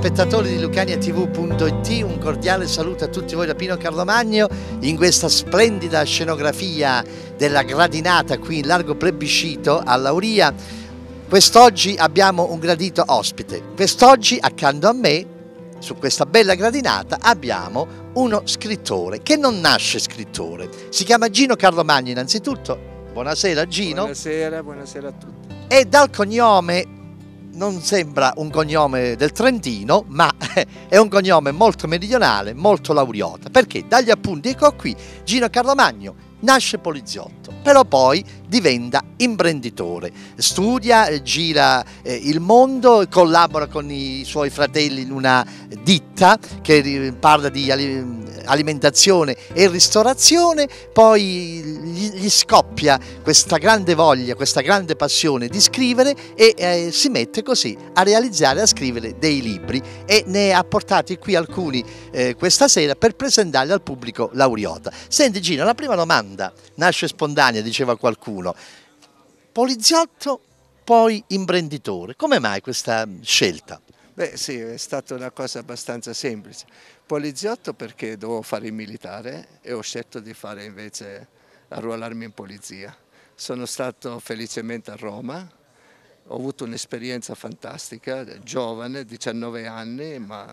spettatori di lucaniatv.it, un cordiale saluto a tutti voi da Pino Carlomagno in questa splendida scenografia della gradinata qui in largo plebiscito a Lauria. Quest'oggi abbiamo un gradito ospite. Quest'oggi accanto a me, su questa bella gradinata, abbiamo uno scrittore che non nasce scrittore. Si chiama Gino Carlomagno innanzitutto. Buonasera Gino. Buonasera, buonasera a tutti. E dal cognome non sembra un cognome del Trentino, ma è un cognome molto meridionale, molto lauriota, perché dagli appunti ecco qui Gino Carlomagno nasce poliziotto, però poi diventa imprenditore, studia, eh, gira eh, il mondo, collabora con i suoi fratelli in una ditta che parla di alimentazione e ristorazione, poi gli, scoppia questa grande voglia, questa grande passione di scrivere e eh, si mette così a realizzare, a scrivere dei libri e ne ha portati qui alcuni eh, questa sera per presentarli al pubblico lauriota. Senti Gino, la prima domanda nasce spontanea, diceva qualcuno. Poliziotto, poi imprenditore. Come mai questa scelta? Beh sì, è stata una cosa abbastanza semplice. Poliziotto perché dovevo fare il militare e ho scelto di fare invece arruolarmi in polizia. Sono stato felicemente a Roma, ho avuto un'esperienza fantastica, giovane, 19 anni, ma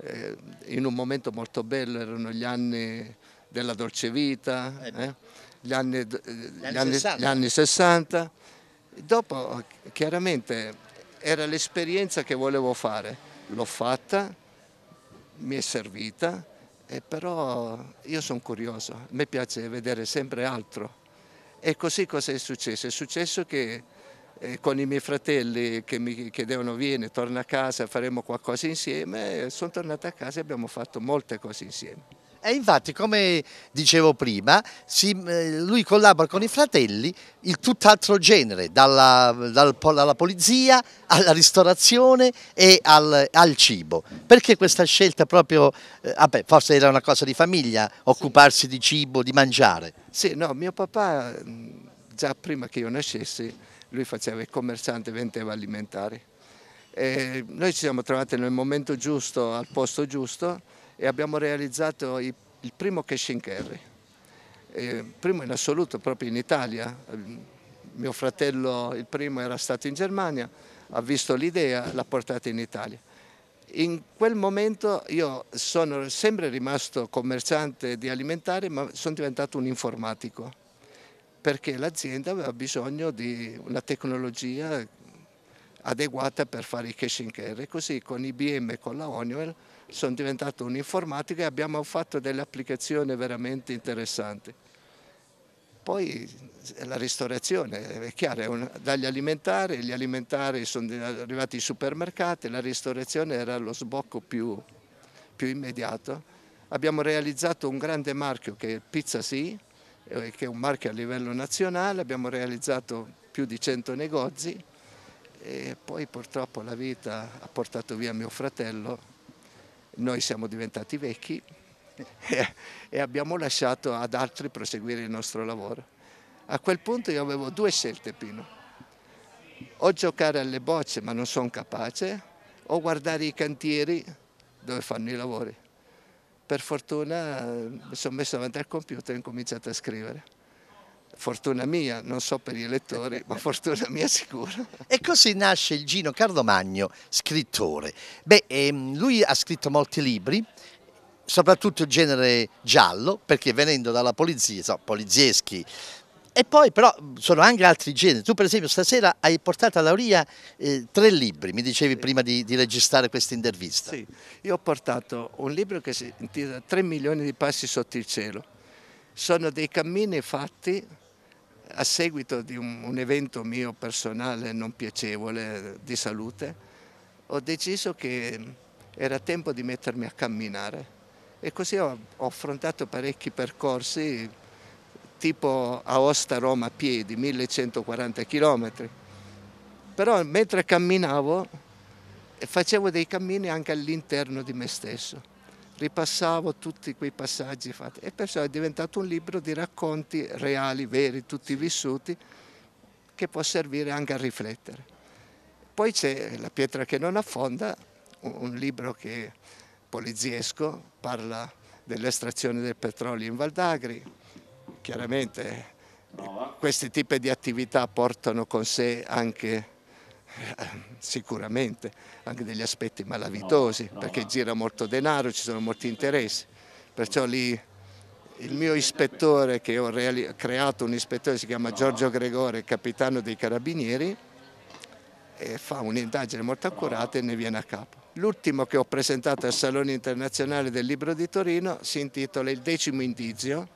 eh, in un momento molto bello, erano gli anni della dolce vita, eh, eh, eh gli, anni, gli, anni, gli anni 60. Dopo chiaramente era l'esperienza che volevo fare. L'ho fatta, mi è servita, e però io sono curioso, a me piace vedere sempre altro. E così cosa è successo? È successo che eh, con i miei fratelli che mi chiedevano vieni, torna a casa, faremo qualcosa insieme, sono tornato a casa e abbiamo fatto molte cose insieme. E infatti, come dicevo prima, si, eh, lui collabora con i fratelli il tutt'altro genere, dalla, dal, dalla, polizia alla ristorazione e al, al cibo. Perché questa scelta proprio, eh, vabbè, forse era una cosa di famiglia, occuparsi sì. di cibo, di mangiare? Sì, no, mio papà mm, già prima che io nascessi, lui faceva il commerciante, vendeva alimentari. E noi ci siamo trovati nel momento giusto, al posto giusto, e abbiamo realizzato il primo cash and carry, primo in assoluto proprio in Italia, mio fratello il primo era stato in Germania, ha visto l'idea, l'ha portata in Italia. In quel momento io sono sempre rimasto commerciante di alimentari ma sono diventato un informatico perché l'azienda aveva bisogno di una tecnologia adeguata per fare i cash and carry, così con IBM e con la Honeywell sono diventato un informatico e abbiamo fatto delle applicazioni veramente interessanti. Poi la ristorazione, è chiaro, dagli alimentari, gli alimentari sono arrivati ai supermercati, la ristorazione era lo sbocco più, più immediato. Abbiamo realizzato un grande marchio che è Pizza Sì, eh, che è un marchio a livello nazionale, abbiamo realizzato più di 100 negozi e poi purtroppo la vita ha portato via mio fratello noi siamo diventati vecchi e abbiamo lasciato ad altri proseguire il nostro lavoro. A quel punto io avevo due scelte, Pino. O giocare alle bocce, ma non sono capace, o guardare i cantieri dove fanno i lavori. Per fortuna eh, mi sono messo davanti al computer e ho incominciato a scrivere. Fortuna mia, non so per gli elettori, ma fortuna mia sicura. E così nasce il Gino Carlomagno, scrittore. Beh, ehm, lui ha scritto molti libri, soprattutto il genere giallo, perché venendo dalla polizia, so, polizieschi, e poi però sono anche altri generi. Tu per esempio stasera hai portato alla Uria eh, tre libri, mi dicevi prima di, di registrare questa intervista. Sì, io ho portato un libro che si intitola 3 milioni di passi sotto il cielo. Sono dei cammini fatti a seguito di un, un evento mio personale non piacevole di salute, ho deciso che era tempo di mettermi a camminare e così ho, ho affrontato parecchi percorsi tipo Aosta-Roma a piedi, 1140 km. Però mentre camminavo facevo dei cammini anche all'interno di me stesso ripassavo tutti quei passaggi fatti e perciò è diventato un libro di racconti reali, veri, tutti vissuti, che può servire anche a riflettere. Poi c'è La pietra che non affonda, un libro che poliziesco, parla dell'estrazione del petrolio in Valdagri, chiaramente questi tipi di attività portano con sé anche sicuramente anche degli aspetti malavitosi, perché gira molto denaro, ci sono molti interessi, perciò lì il mio ispettore che ho creato, un ispettore si chiama Giorgio Gregore, capitano dei carabinieri, e fa un'indagine molto accurata e ne viene a capo. L'ultimo che ho presentato al Salone Internazionale del Libro di Torino si intitola Il decimo indizio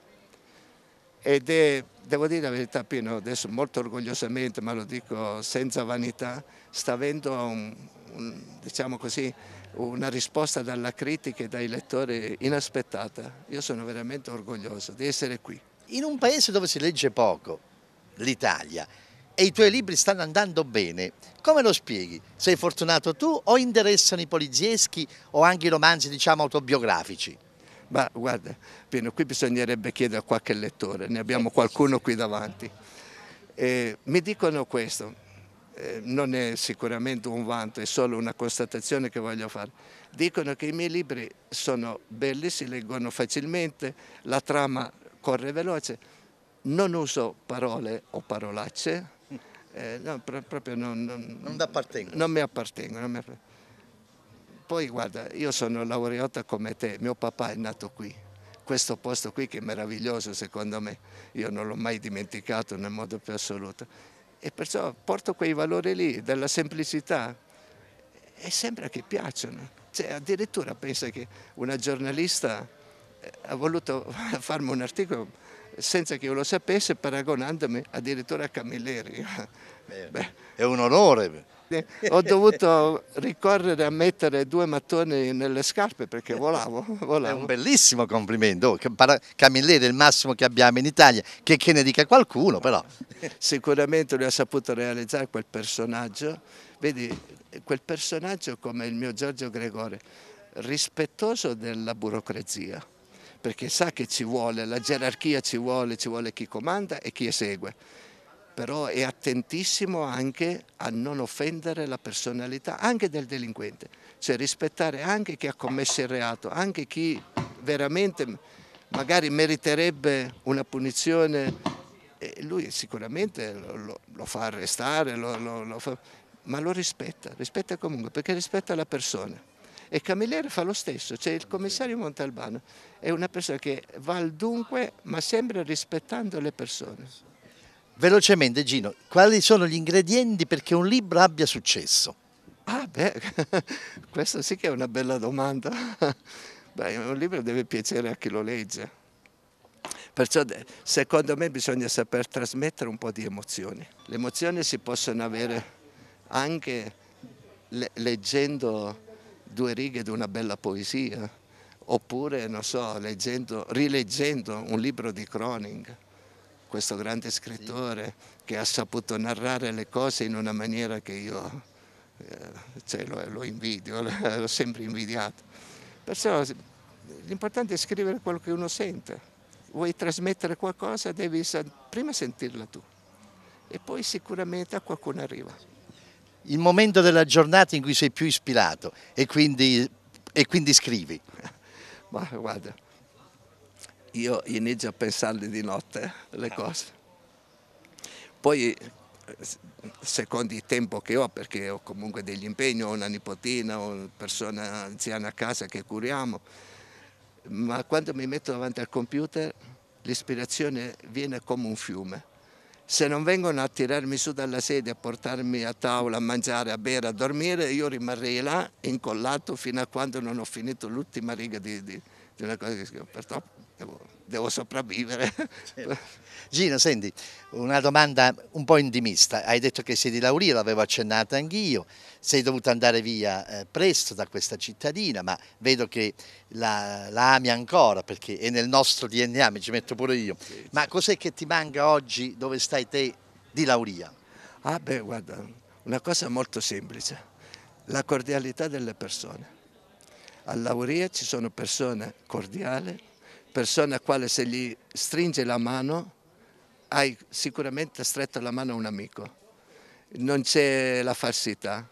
ed è, devo dire la verità Pino, adesso molto orgogliosamente, ma lo dico senza vanità, sta avendo un, un, diciamo così, una risposta dalla critica e dai lettori inaspettata. Io sono veramente orgoglioso di essere qui. In un paese dove si legge poco, l'Italia, e i tuoi libri stanno andando bene. Come lo spieghi? Sei fortunato tu o interessano i polizieschi o anche i romanzi diciamo autobiografici? Ma guarda, Pino, qui bisognerebbe chiedere a qualche lettore, ne abbiamo qualcuno qui davanti. Eh, mi dicono questo, eh, non è sicuramente un vanto, è solo una constatazione che voglio fare. Dicono che i miei libri sono belli, si leggono facilmente, la trama corre veloce, non uso parole o parolacce, eh, no, proprio non, non, non, non mi appartengono poi guarda, io sono laureata come te, mio papà è nato qui, questo posto qui che è meraviglioso secondo me, io non l'ho mai dimenticato nel modo più assoluto e perciò porto quei valori lì della semplicità e sembra che piacciono. Cioè, addirittura pensa che una giornalista eh, ha voluto farmi un articolo senza che io lo sapesse paragonandomi addirittura a Camilleri. Beh, Beh. È un onore. Ho dovuto ricorrere a mettere due mattoni nelle scarpe perché volavo. volavo. È un bellissimo complimento, camilleri è il massimo che abbiamo in Italia, che, che ne dica qualcuno però. Sicuramente lui ha saputo realizzare quel personaggio, vedi quel personaggio come il mio Giorgio Gregore, rispettoso della burocrazia perché sa che ci vuole, la gerarchia ci vuole, ci vuole chi comanda e chi esegue però è attentissimo anche a non offendere la personalità anche del delinquente, cioè rispettare anche chi ha commesso il reato, anche chi veramente magari meriterebbe una punizione, e lui sicuramente lo, lo fa arrestare, lo, lo, fa, ma lo rispetta, rispetta comunque perché rispetta la persona. E Camilleri fa lo stesso, cioè il commissario Montalbano è una persona che va al dunque ma sempre rispettando le persone. Velocemente Gino, quali sono gli ingredienti perché un libro abbia successo? Ah beh, questa sì che è una bella domanda. Beh, un libro deve piacere a chi lo legge. Perciò secondo me bisogna saper trasmettere un po' di emozioni. Le emozioni si possono avere anche le leggendo due righe di una bella poesia, oppure, non so, leggendo, rileggendo un libro di Croning questo grande scrittore che ha saputo narrare le cose in una maniera che io eh, cioè, lo, lo, invidio, l'ho sempre invidiato. Perciò l'importante è scrivere quello che uno sente. Vuoi trasmettere qualcosa, devi prima sentirla tu e poi sicuramente a qualcuno arriva. Il momento della giornata in cui sei più ispirato e quindi, e quindi scrivi. Ma guarda, io inizio a pensarle di notte le ah. cose. Poi secondo il tempo che ho, perché ho comunque degli impegni, ho una nipotina, ho una persona anziana a casa che curiamo, ma quando mi metto davanti al computer l'ispirazione viene come un fiume. Se non vengono a tirarmi su dalla sedia, a portarmi a tavola, a mangiare, a bere, a dormire, io rimarrei là incollato fino a quando non ho finito l'ultima riga di, di, di una cosa che scrivo. Purtroppo devo, devo sopravvivere. Certo. Gino, senti, una domanda un po' indimista. Hai detto che sei di Lauria, l'avevo accennata anch'io. Sei dovuto andare via eh, presto da questa cittadina, ma vedo che la, la, ami ancora perché è nel nostro DNA, mi ci metto pure io. Sì, certo. Ma cos'è che ti manca oggi dove stai te di Lauria? Ah beh, guarda, una cosa molto semplice, la cordialità delle persone. A Lauria ci sono persone cordiali, persona a quale se gli stringe la mano hai sicuramente stretto la mano a un amico, non c'è la falsità.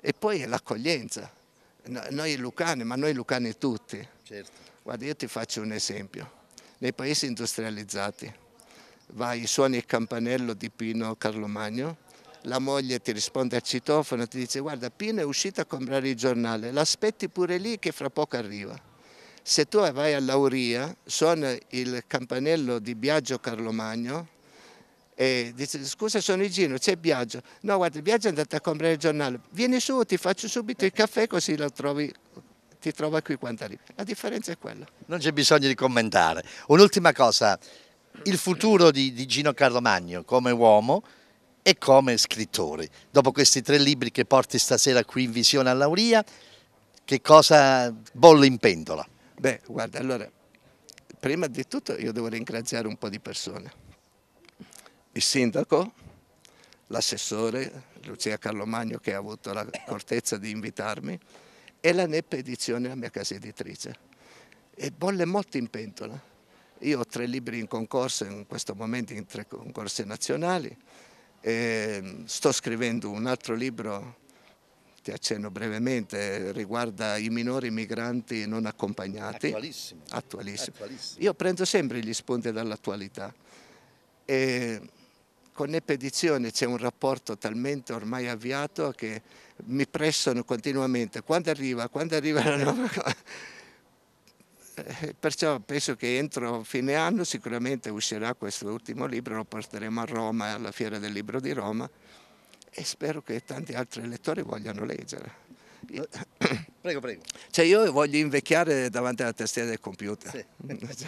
E poi è l'accoglienza, noi lucani, ma noi lucani tutti. Certo. Guarda, io ti faccio un esempio. Nei paesi industrializzati vai, suoni il campanello di Pino Carlo Magno, la moglie ti risponde al citofono, ti dice guarda Pino è uscita a comprare il giornale, l'aspetti pure lì che fra poco arriva se tu vai a Lauria, suona il campanello di Biagio Carlo Magno e dice scusa sono Igino, c'è Biagio. No guarda, Biagio è andato a comprare il giornale, vieni su, ti faccio subito il caffè così lo trovi ti trova qui quando arrivi. La differenza è quella. Non c'è bisogno di commentare. Un'ultima cosa, il futuro di, di Gino Magno come uomo e come scrittore. Dopo questi tre libri che porti stasera qui in visione a Lauria, che cosa bolle in pentola? Beh, guarda, allora, prima di tutto io devo ringraziare un po' di persone. Il sindaco, l'assessore Lucia Carlomagno che ha avuto la cortezza di invitarmi e la NEP Edizione, la mia casa editrice. E bolle molto in pentola. Io ho tre libri in concorso, in questo momento in tre concorsi nazionali. E sto scrivendo un altro libro ti accenno brevemente, riguarda i minori migranti non accompagnati. Attualissimo. Attualissimo. Attualissimo. Io prendo sempre gli spunti dall'attualità. E con Epedizione c'è un rapporto talmente ormai avviato che mi pressano continuamente quando arriva, quando arriva la nuova cosa. Eh, perciò penso che entro fine anno sicuramente uscirà questo ultimo libro, lo porteremo a Roma, alla Fiera del Libro di Roma e spero che tanti altri lettori vogliano leggere. Prego, prego. Cioè io voglio invecchiare davanti alla tastiera del computer. Sì.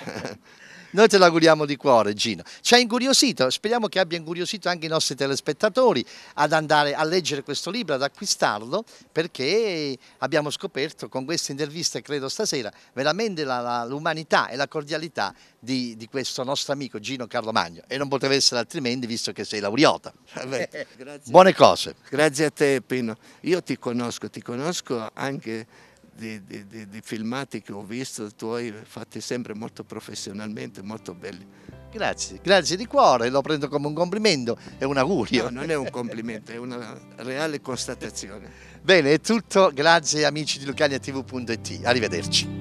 Cioè, noi te l'auguriamo di cuore, Gino. Ci ha incuriosito, speriamo che abbia incuriosito anche i nostri telespettatori ad andare a leggere questo libro, ad acquistarlo, perché abbiamo scoperto con queste interviste, credo stasera, veramente l'umanità e la cordialità di, di, questo nostro amico Gino Carlo Magno. E non poteva essere altrimenti, visto che sei laureata. Eh, Buone cose. Grazie a te, Pino. Io ti conosco, ti conosco anche di, di, di, di filmati che ho visto tuoi fatti sempre molto professionalmente, molto belli. Grazie, grazie di cuore, lo prendo come un complimento e un augurio. No, non è un complimento, è una reale constatazione. Bene, è tutto, grazie amici di LucaniaTV.it, arrivederci.